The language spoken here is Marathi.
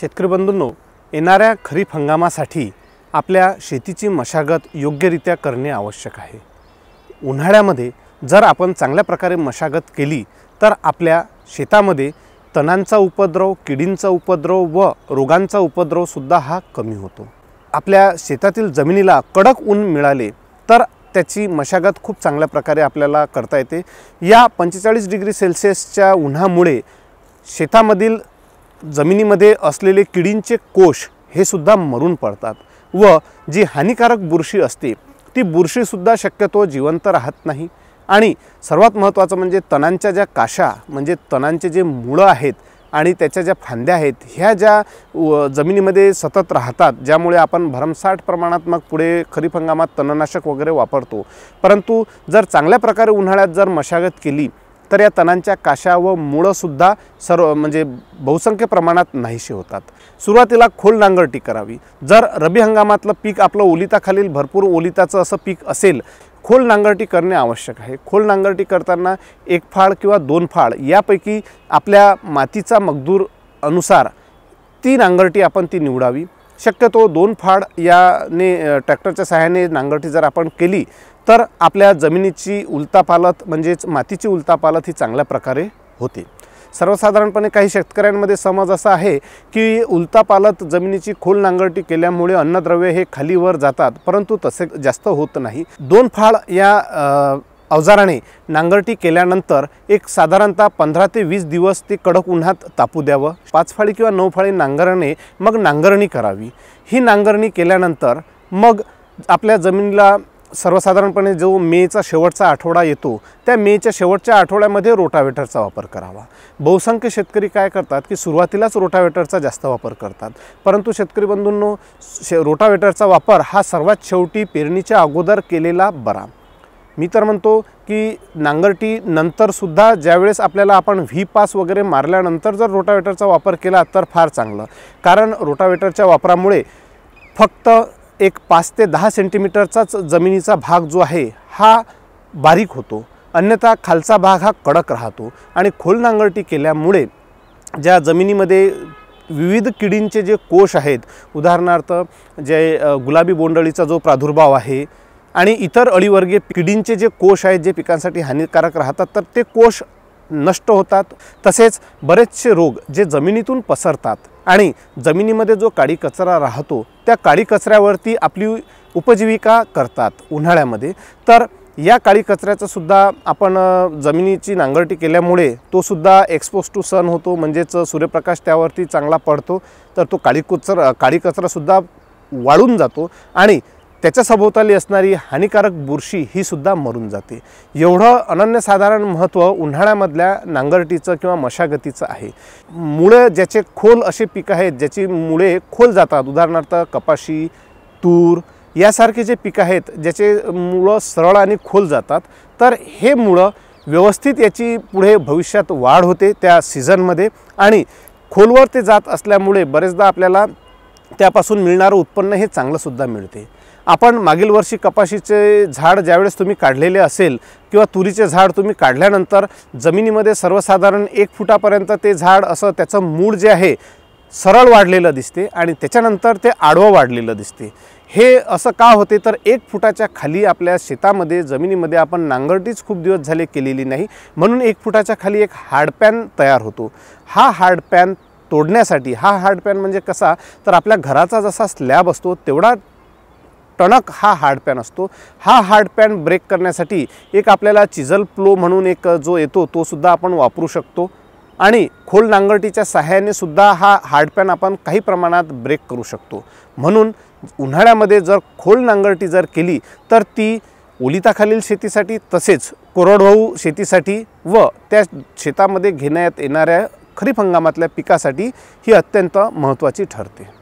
शेतकरी बंधूंनो येणाऱ्या खरीप हंगामासाठी आपल्या शेतीची मशागत योग्यरित्या करणे आवश्यक आहे उन्हाळ्यामध्ये जर आपण चांगल्या प्रकारे मशागत केली तर आपल्या शेतामध्ये तणांचा उपद्रव किडींचा उपद्रव व रोगांचा उपद्रवसुद्धा हा कमी होतो आपल्या शेतातील जमिनीला कडक ऊन मिळाले तर त्याची मशागत खूप चांगल्या प्रकारे आपल्याला करता येते या पंचेचाळीस डिग्री सेल्सिअसच्या उन्हामुळे शेतामधील जमिनीमध्ये असलेले किडींचे कोश हे सुद्धा मरून पडतात व जी हानिकारक बुरशी असते ती बुरशीसुद्धा शक्यतो जिवंत राहत नाही आणि सर्वात महत्त्वाचं म्हणजे तणांच्या ज्या काशा म्हणजे तणांचे जे मुळं आहेत आणि त्याच्या ज्या फांद्या आहेत ह्या ज्या जमिनीमध्ये सतत राहतात ज्यामुळे आपण भरमसाठ प्रमाणात मग पुढे खरीप हंगामात तणनाशक वगैरे वापरतो परंतु जर चांगल्या प्रकारे उन्हाळ्यात जर मशागत केली तर या तणांच्या काशा व मुळंसुद्धा सर्व म्हणजे बहुसंख्य प्रमाणात नाहीशी होतात सुरुवातीला खोल नांगरटी करावी जर रबी हंगामातलं पीक आपलं ओलिताखालील भरपूर ओलिताचं असं पीक असेल खोल नांगरटी करणे आवश्यक आहे खोल नांगरटी करताना एक फाळ किंवा दोन फाळ यापैकी आपल्या मातीचा मगदूर अनुसार ती नांगरटी आपण ती निवडावी शक्यतो दोन फाड याने ट्रॅक्टरच्या सहाय्याने नांगरटी जर आपण केली तर आपल्या जमिनीची उलतापालत म्हणजेच मातीची उलतापालत ही चांगल्या प्रकारे होते सर्वसाधारणपणे काही शेतकऱ्यांमध्ये समज असा आहे की उलतापालत जमिनीची खोल नांगरटी केल्यामुळे अन्नद्रव्य हे खालीवर जातात परंतु तसे जास्त होत नाही दोन फाळ या अवजाराने नांगरटी केल्यानंतर एक साधारणतः पंधरा ते वीस दिवस ते कडक उन्हात तापू द्यावं पाच फाळी किंवा नऊ फाळी नांगराने मग नांगरणी करावी ही नांगरणी केल्यानंतर मग आपल्या जमिनीला सर्वसाधारणपणे जो मेचा शेवटचा आठवडा येतो त्या मेच्या शेवटच्या आठवड्यामध्ये रोटावेटरचा वापर करावा बहुसंख्य शेतकरी काय करतात की सुरुवातीलाच रोटावेटरचा जास्त वापर करतात परंतु शेतकरी बंधूंनो शे रोटावेटरचा वापर हा सर्वात शेवटी पेरणीच्या अगोदर केलेला बरा मी तर म्हणतो की नांगरटी नंतरसुद्धा ज्यावेळेस आपल्याला आपण व्ही पास वगैरे मारल्यानंतर जर रोटावेटरचा वापर केला तर फार चांगलं कारण रोटावेटरच्या वापरामुळे फक्त एक पाच ते दहा सेंटीमीटरचाच जमिनीचा भाग जो आहे हा बारीक होतो अन्यथा खालचा भाग हा कडक राहतो आणि खोल नांगरटी केल्यामुळे ज्या जमिनीमध्ये विविध किडींचे जे कोश आहेत उदाहरणार्थ जे गुलाबी बोंडळीचा जो प्रादुर्भाव आहे आणि इतर अळीवर्गीय किडींचे जे कोश आहेत जे पिकांसाठी हानिकारक राहतात तर ते कोश नष्ट होतात तसेच बरेचसे रोग जे जमिनीतून पसरतात आणि जमिनीमध्ये जो काळी कचरा राहतो त्या काळी कचऱ्यावरती आपली उपजीविका करतात उन्हाळ्यामध्ये तर या काळी कचऱ्याचंसुद्धा आपण जमिनीची नांगरटी केल्यामुळे तोसुद्धा एक्सपोज टू सन होतो म्हणजेच सूर्यप्रकाश त्यावरती चांगला पडतो तर तो काळी कचरा काळी कचरासुद्धा वाळून जातो आणि त्याच्या सभोवताली असणारी हानिकारक बुरशी ही सुद्धा मरून जाते एवढं अनन्यसाधारण महत्त्व उन्हाळ्यामधल्या नांगरटीचं किंवा मशागतीचं आहे मुळं ज्याचे खोल असे पिकं आहेत ज्याची मुळे खोल जातात उदाहरणार्थ कपाशी तूर यासारखे जे पिकं आहेत ज्याचे मुळं सरळ आणि खोल जातात तर हे मुळं व्यवस्थित याची पुढे भविष्यात वाढ होते त्या सीझनमध्ये आणि खोलवर ते जात असल्यामुळे बरेचदा आपल्याला त्यापासून मिळणारं उत्पन्न हे चांगलंसुद्धा मिळते आपण मागील वर्षी कपाशीचे झाड ज्यावेळेस तुम्ही काढलेले असेल किंवा तुरीचे झाड तुम्ही काढल्यानंतर जमिनीमध्ये सर्वसाधारण एक फुटापर्यंत ते झाड असं त्याचं मूळ जे आहे सरळ वाढलेलं दिसते आणि त्याच्यानंतर ते आडवं वाढलेलं दिसते हे असं का होते तर एक फुटाच्या खाली आपल्या शेतामध्ये जमिनीमध्ये आपण नांगरटीच खूप दिवस झाले केलेली नाही म्हणून एक फुटाच्या खाली एक हार्डपॅन तयार होतो हा हार्डपॅन तोडण्यासाठी हा हार्डपॅन म्हणजे कसा तर आपल्या घराचा जसा स्लॅब असतो तेवढा टणक हा हार्ड पॅन असतो हा हार्ड पॅन ब्रेक करण्यासाठी एक आपल्याला चिझल प्लो म्हणून एक जो येतो तो सुद्धा आपण वापरू शकतो आणि खोल नांगरटीच्या सहाय्याने सुद्धा हा हार्डपॅन आपण काही प्रमाणात ब्रेक करू शकतो म्हणून उन्हाळ्यामध्ये जर खोल नांगरटी जर केली तर ती ओलिताखालील शेतीसाठी तसेच कोरडवाहू शेतीसाठी व त्या शेतामध्ये घेण्यात येणाऱ्या खरीप हंगामातल्या पिकासाठी ही अत्यंत महत्त्वाची ठरते